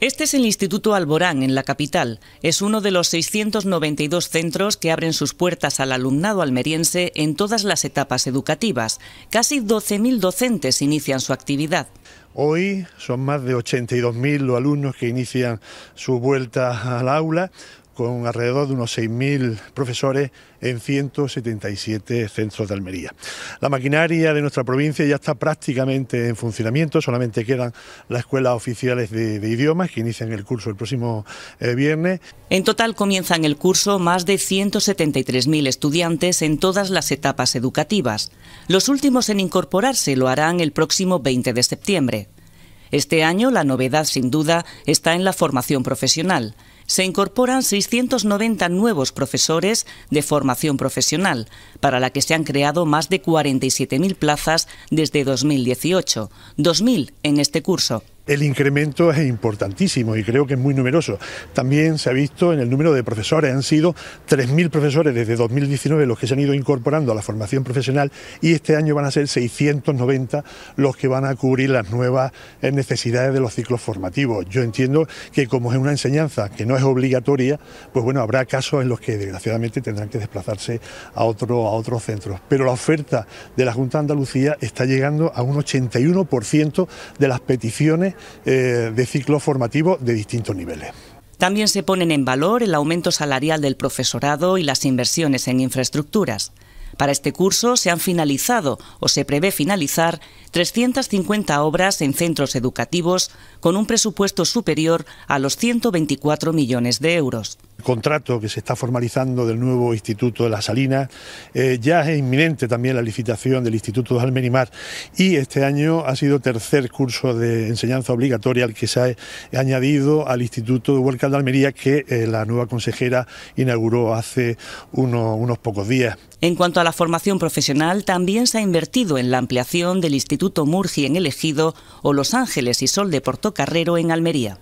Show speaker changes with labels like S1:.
S1: Este es el Instituto Alborán, en la capital. Es uno de los 692 centros que abren sus puertas al alumnado almeriense en todas las etapas educativas. Casi 12.000 docentes inician su actividad.
S2: Hoy son más de 82.000 los alumnos que inician su vuelta al aula, con alrededor de unos 6.000 profesores en 177 centros de Almería. La maquinaria de nuestra provincia ya está prácticamente en funcionamiento, solamente quedan las escuelas oficiales de, idiomas que inician el curso el próximo eh, viernes. En total comienzan el curso
S1: más de 173.000 estudiantes en todas las etapas educativas. Los últimos en incorporarse lo harán el próximo 20 de septiembre. Este año la novedad sin duda está en la formación profesional se incorporan 690 nuevos profesores de formación profesional, para la que se han creado más de 47.000 plazas desde 2018, 2.000 en este curso.
S2: El incremento es importantísimo y creo que es muy numeroso. También se ha visto en el número de profesores. Han sido 3.000 profesores desde 2019 los que se han ido incorporando a la formación profesional y este año van a ser 690 los que van a cubrir las nuevas eh, necesidades de los ciclos formativos. Yo entiendo que como es una enseñanza que no es obligatoria, pues bueno, habrá casos en los que desgraciadamente tendrán que desplazarse a, otro, a otros centros. Pero la oferta de la Junta de Andalucía está llegando a un 81% de las peticiones eh, de ciclo formativo de distintos niveles.
S1: También se ponen en valor el aumento salarial del profesorado y las inversiones en infraestructuras. Para este curso se han finalizado o se prevé finalizar 350 obras en centros educativos con un presupuesto superior a los 124 millones de euros.
S2: El contrato que se está formalizando del nuevo Instituto de la Salina, eh, ya es inminente también la licitación del Instituto de Almenimar y este año ha sido tercer curso de enseñanza obligatoria al que se ha añadido al Instituto de Huelca de Almería que eh, la nueva consejera inauguró hace unos pocos días.
S1: En cuanto a la formación profesional, también se ha invertido en la ampliación del Instituto Murci en El Ejido o Los Ángeles y Sol de Portocarrero en Almería.